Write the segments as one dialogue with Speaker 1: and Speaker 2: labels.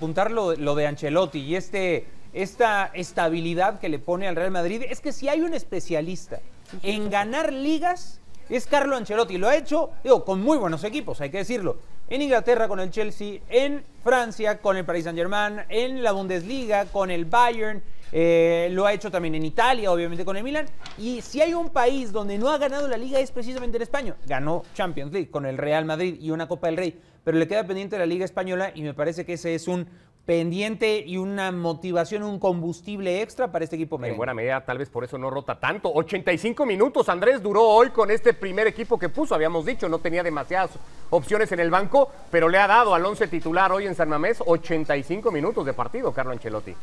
Speaker 1: apuntar lo, de Ancelotti y este, esta estabilidad que le pone al Real Madrid es que si hay un especialista en ganar ligas es Carlo Ancelotti. Lo ha hecho, con muy buenos equipos, hay que decirlo. En Inglaterra con el Chelsea, en Francia con el Paris Saint-Germain, en la Bundesliga con el Bayern. Eh, lo ha hecho también en Italia, obviamente con el Milan. Y si hay un país donde no ha ganado la liga es precisamente en España. Ganó Champions League con el Real Madrid y una Copa del Rey pero le queda pendiente la Liga Española y me parece que ese es un pendiente y una motivación, un combustible extra para este equipo medio. En buena medida, tal vez
Speaker 2: por eso no rota tanto. 85 minutos Andrés duró hoy con este primer equipo que puso, habíamos dicho, no tenía demasiadas opciones en el banco, pero le ha dado al once titular hoy en San Mamés 85 minutos de partido, Carlos Ancelotti.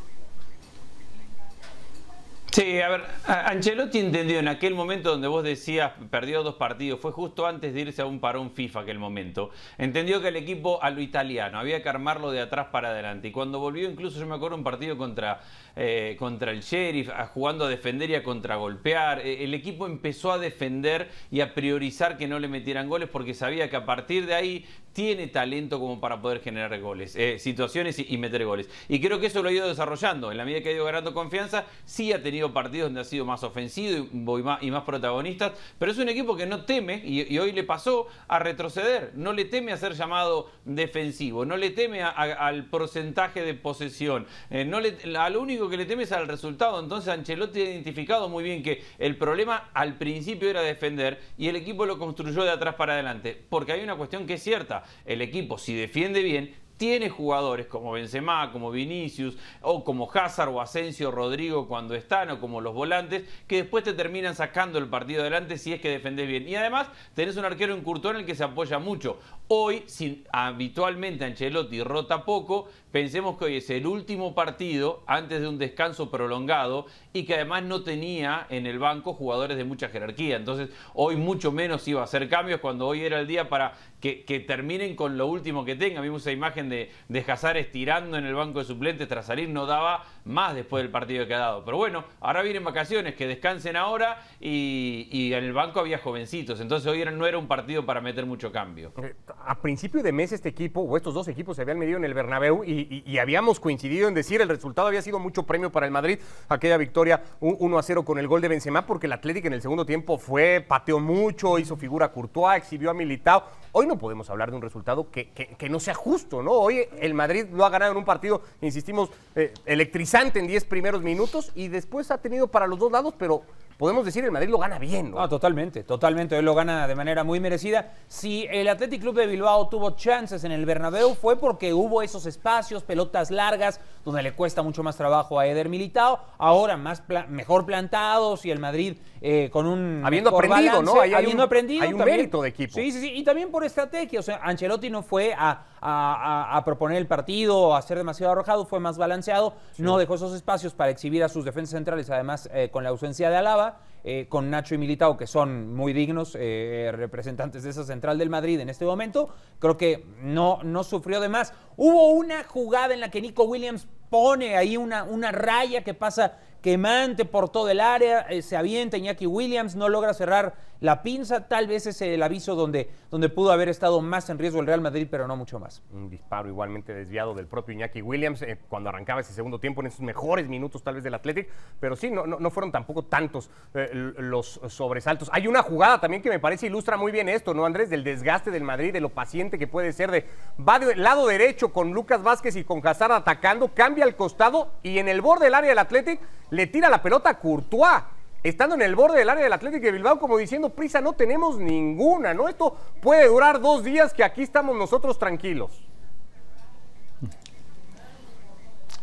Speaker 3: Sí, a ver, Ancelotti entendió en aquel momento donde vos decías perdió dos partidos, fue justo antes de irse a un parón FIFA aquel momento. Entendió que el equipo a lo italiano había que armarlo de atrás para adelante. Y cuando volvió, incluso yo me acuerdo un partido contra, eh, contra el Sheriff, jugando a defender y a contragolpear. Eh, el equipo empezó a defender y a priorizar que no le metieran goles porque sabía que a partir de ahí tiene talento como para poder generar goles, eh, situaciones y, meter goles. Y creo que eso lo ha ido desarrollando. En la medida que ha ido ganando confianza, sí ha tenido partidos donde ha sido más ofensivo y, más, y protagonistas, pero es un equipo que no teme, y, hoy le pasó, a retroceder. No le teme a ser llamado defensivo, no le teme al porcentaje de posesión, eh, no le, a lo único que le teme es al resultado. Entonces Ancelotti ha identificado muy bien que el problema al principio era defender y el equipo lo construyó de atrás para adelante, porque hay una cuestión que es cierta el equipo, si defiende bien, tiene jugadores como Benzema, como Vinicius, o como Hazard o Asensio Rodrigo cuando están, o como los volantes, que después te terminan sacando el partido adelante si es que defendés bien. Y además tenés un arquero en en el que se apoya mucho. Hoy, si habitualmente Ancelotti rota poco, pensemos que hoy es el último partido antes de un descanso prolongado y que además no tenía en el banco jugadores de mucha jerarquía. Entonces, hoy mucho menos iba a hacer cambios cuando hoy era el día para que, terminen con lo último que tengan, Vimos esa imagen de, de Hazard estirando en el banco de suplentes tras salir, no daba más después del partido que ha dado. Pero bueno, ahora vienen vacaciones, que descansen ahora y, en el banco había jovencitos. Entonces, hoy no era un partido para meter mucho cambio. Eh,
Speaker 2: a principio de mes, este equipo, o estos dos equipos, se habían medido en el Bernabéu y habíamos coincidido en decir el resultado había sido mucho premio para el Madrid, aquella victoria 1 a 0 con el gol de Benzema, porque el Atlético en el segundo tiempo fue, pateó mucho, hizo figura a Courtois, exhibió a militado. Hoy no podemos hablar de un resultado que, no sea justo, ¿no? Hoy el Madrid lo ha ganado en un partido, insistimos, eh, electrizante en 10 primeros minutos y después ha tenido para los dos lados,
Speaker 1: pero podemos decir el Madrid lo gana bien, ¿no? Ah, totalmente, totalmente. Él lo gana de manera muy merecida. Si el Athletic Club de Bilbao tuvo chances en el Bernabéu fue porque hubo esos espacios, pelotas largas, donde le cuesta mucho más trabajo a Eder Militao. Ahora más mejor plantados y el Madrid eh, con un habiendo aprendido, ¿no? habiendo hay un, aprendido, hay un mérito de equipo. Sí, sí, sí. Y también por estrategia. O sea, Ancelotti no fue a a, proponer el partido, a ser demasiado arrojado, fue más balanceado, no dejó esos espacios para exhibir a sus defensas centrales, además eh, con la ausencia de Alaba, eh, con Nacho y Militao, que son muy dignos eh, representantes de esa central del Madrid en este momento, creo que no, no sufrió de más. Hubo una jugada en la que Nico Williams pone ahí una, una raya que pasa quemante por todo el área, se avienta Iñaki Williams, no logra cerrar la pinza tal vez es el aviso donde, donde pudo haber estado más en riesgo el Real Madrid, pero no mucho más.
Speaker 2: Un disparo igualmente desviado del propio Iñaki Williams eh, cuando arrancaba ese segundo tiempo en esos mejores minutos tal vez del Athletic, pero sí, no, no, fueron tampoco tantos eh, los sobresaltos. Hay una jugada también que me parece ilustra muy bien esto, ¿no, Andrés? Del desgaste del Madrid, de lo paciente que puede ser, de va del lado derecho con Lucas Vázquez y con Hazard atacando, cambia el costado y en el borde del área del Athletic le tira la pelota a Courtois estando en el borde del área del Atlético de Bilbao, como diciendo, prisa no tenemos ninguna, ¿no? Esto puede durar dos días que aquí estamos nosotros tranquilos.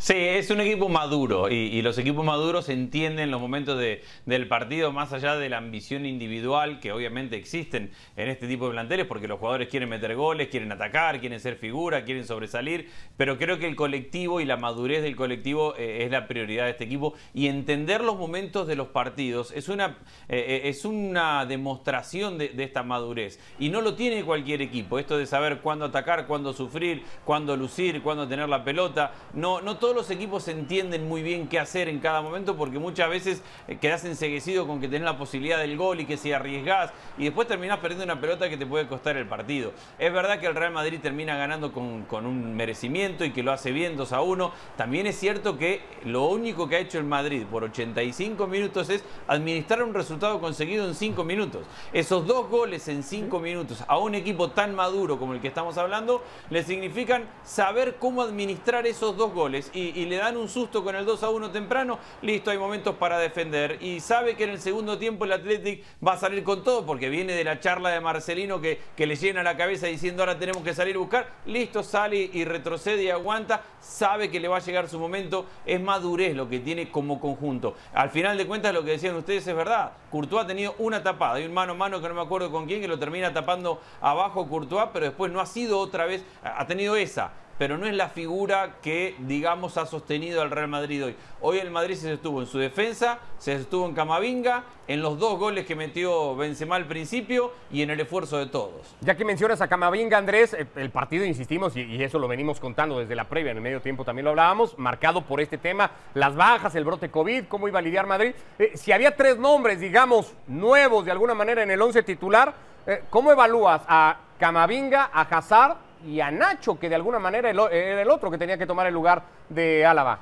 Speaker 3: Sí, es un equipo maduro y, los equipos maduros entienden los momentos del partido más allá de la ambición individual que obviamente existen en este tipo de planteles porque los jugadores quieren meter goles, quieren atacar, quieren ser figura, quieren sobresalir, pero creo que el colectivo y la madurez del colectivo eh, es la prioridad de este equipo y entender los momentos de los partidos es una, eh, eh, es una demostración de, esta madurez y no lo tiene cualquier equipo, esto de saber cuándo atacar, cuándo sufrir, cuándo lucir, cuándo tener la pelota, no, no todo los equipos entienden muy bien qué hacer en cada momento porque muchas veces eh, quedas enseguecido con que tenés la posibilidad del gol y que si arriesgás y después terminás perdiendo una pelota que te puede costar el partido. Es verdad que el Real Madrid termina ganando con, con un merecimiento y que lo hace bien 2 a 1. También es cierto que lo único que ha hecho el Madrid por 85 minutos es administrar un resultado conseguido en 5 minutos. Esos dos goles en 5 minutos a un equipo tan maduro como el que estamos hablando le significan saber cómo administrar esos dos goles y y, le dan un susto con el 2 a 1 temprano, listo, hay momentos para defender. Y sabe que en el segundo tiempo el Athletic va a salir con todo porque viene de la charla de Marcelino que, le llena la cabeza diciendo ahora tenemos que salir a buscar. Listo, sale y retrocede y aguanta. Sabe que le va a llegar su momento. Es madurez lo que tiene como conjunto. Al final de cuentas, lo que decían ustedes es verdad. Courtois ha tenido una tapada. Hay un mano a mano que no me acuerdo con quién que lo termina tapando abajo Courtois, pero después no ha sido otra vez. Ha tenido esa pero no es la figura que, digamos, ha sostenido al Real Madrid hoy. Hoy el Madrid se estuvo en su defensa, se estuvo en Camavinga, en los dos goles que metió Benzema al principio y en el esfuerzo de todos.
Speaker 2: Ya que mencionas a Camavinga, Andrés, eh, el partido, insistimos, y eso lo venimos contando desde la previa, en el medio tiempo también lo hablábamos, marcado por este tema, las bajas, el brote COVID, cómo iba a lidiar Madrid. Eh, si había tres nombres, digamos, nuevos de alguna manera en el once titular, eh, ¿cómo evalúas a Camavinga, a Hazard y a Nacho, que de alguna manera era el otro que tenía que tomar el lugar de Álava.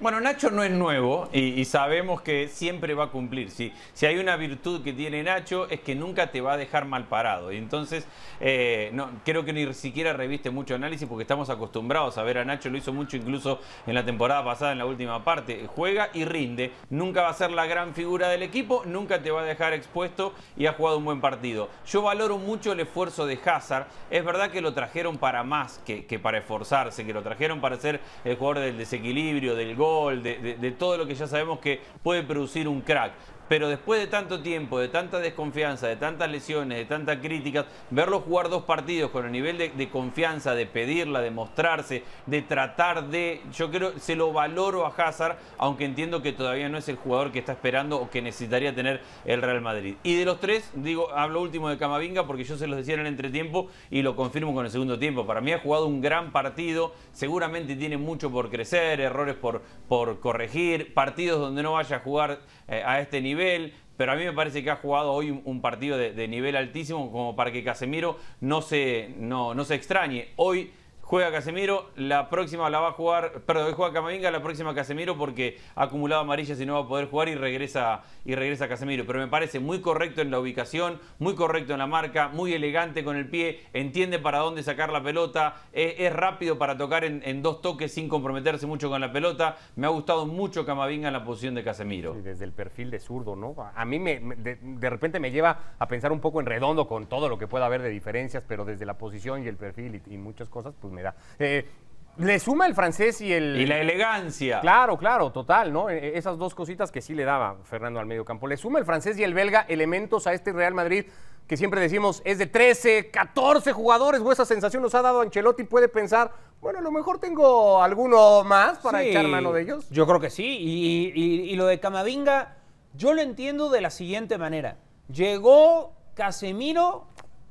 Speaker 3: Bueno, Nacho no es nuevo y, sabemos que siempre va a cumplir. Si, si, hay una virtud que tiene Nacho es que nunca te va a dejar mal parado. Y entonces, eh, no, creo que ni siquiera reviste mucho análisis porque estamos acostumbrados a ver a Nacho, lo hizo mucho incluso en la temporada pasada, en la última parte. Juega y rinde, nunca va a ser la gran figura del equipo, nunca te va a dejar expuesto y ha jugado un buen partido. Yo valoro mucho el esfuerzo de Hazard, es verdad que lo trajeron para más que, que para esforzarse, que lo trajeron para ser el jugador del desequilibrio, del gol de todo lo que ya sabemos que puede producir un crack pero después de tanto tiempo, de tanta desconfianza, de tantas lesiones, de tantas críticas, verlo jugar dos partidos con el nivel de, confianza, de pedirla, de mostrarse, de tratar de, yo creo, se lo valoro a Hazard, aunque entiendo que todavía no es el jugador que está esperando o que necesitaría tener el Real Madrid. Y de los tres, digo, hablo último de Camavinga porque yo se los decía en el entretiempo y lo confirmo con el segundo tiempo. Para mí ha jugado un gran partido, seguramente tiene mucho por crecer, errores por, corregir, partidos donde no vaya a jugar eh, a este nivel pero a mí me parece que ha jugado hoy un, partido de, nivel altísimo como para que Casemiro no se, no se extrañe. Hoy juega Casemiro, la próxima la va a jugar, perdón, juega Camavinga, la próxima Casemiro porque ha acumulado amarillas y no va a poder jugar y regresa, y regresa Casemiro. Pero me parece muy correcto en la ubicación, muy correcto en la marca, muy elegante con el pie, entiende para dónde sacar la pelota, es, rápido para tocar en, dos toques sin comprometerse mucho con la pelota. Me ha gustado mucho Camavinga en la posición de Casemiro. desde el perfil de zurdo, ¿no? A mí me, de, repente me lleva
Speaker 2: a pensar un poco en redondo con todo lo que pueda haber de diferencias, pero desde la posición y el perfil y muchas cosas, pues eh, le suma el francés y el... Y la elegancia. Claro, claro, total, ¿no? Eh, eh, esas dos cositas que sí le daba Fernando al medio campo. Le suma el francés y el belga elementos a este Real Madrid que siempre decimos es de 13, 14 jugadores, o esa sensación nos ha dado Ancelotti, puede pensar, bueno, a lo mejor tengo alguno más para echar mano de ellos.
Speaker 1: Yo creo que sí, y, y lo de Camavinga, yo lo entiendo de la siguiente manera. Llegó Casemiro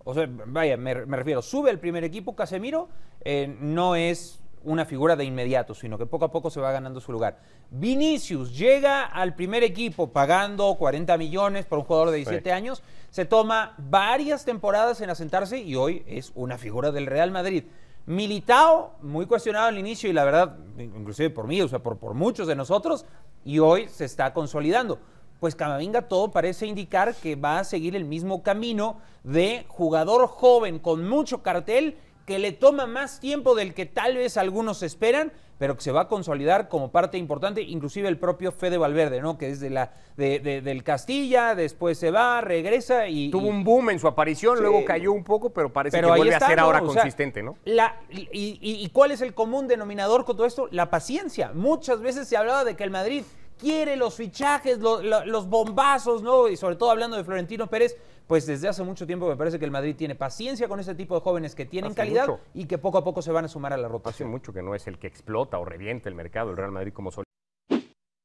Speaker 1: o sea, vaya, me, refiero, sube al primer equipo Casemiro, eh, no es una figura de inmediato, sino que poco a poco se va ganando su lugar. Vinicius llega al primer equipo pagando 40 millones por un jugador de 17 años, se toma varias temporadas en asentarse y hoy es una figura del Real Madrid. Militao, muy cuestionado al inicio y la verdad, inclusive por mí, o sea, por muchos de nosotros, y hoy se está consolidando pues Camavinga todo parece indicar que va a seguir el mismo camino de jugador joven con mucho cartel que le toma más tiempo del que tal vez algunos esperan, pero que se va a consolidar como parte importante, inclusive el propio Fede Valverde, ¿no? Que es de la, del Castilla, después se va, regresa y... Tuvo un boom en su aparición, luego cayó un poco, pero parece que vuelve a ser ahora consistente, ¿no? La, y, y, cuál es el común denominador con todo esto? La paciencia. Muchas veces se hablaba de que el Madrid quiere los fichajes, los bombazos, ¿no? Y sobre todo hablando de Florentino Pérez, pues desde hace mucho tiempo me parece que el Madrid tiene paciencia con ese tipo de jóvenes que tienen calidad y que poco
Speaker 2: a poco se van a sumar a la rotación. mucho que no es el que explota o revienta el mercado, el Real Madrid como solía.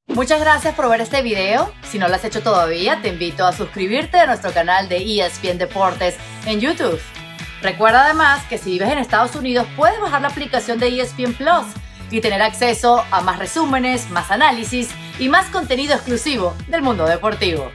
Speaker 1: Muchas gracias por ver este video. Si no lo has hecho todavía, te invito a suscribirte a nuestro canal de ESPN Deportes en YouTube. Recuerda además que si vives en Estados Unidos puedes bajar la aplicación de ESPN Plus y tener acceso a más resúmenes, más análisis y más contenido exclusivo del mundo deportivo.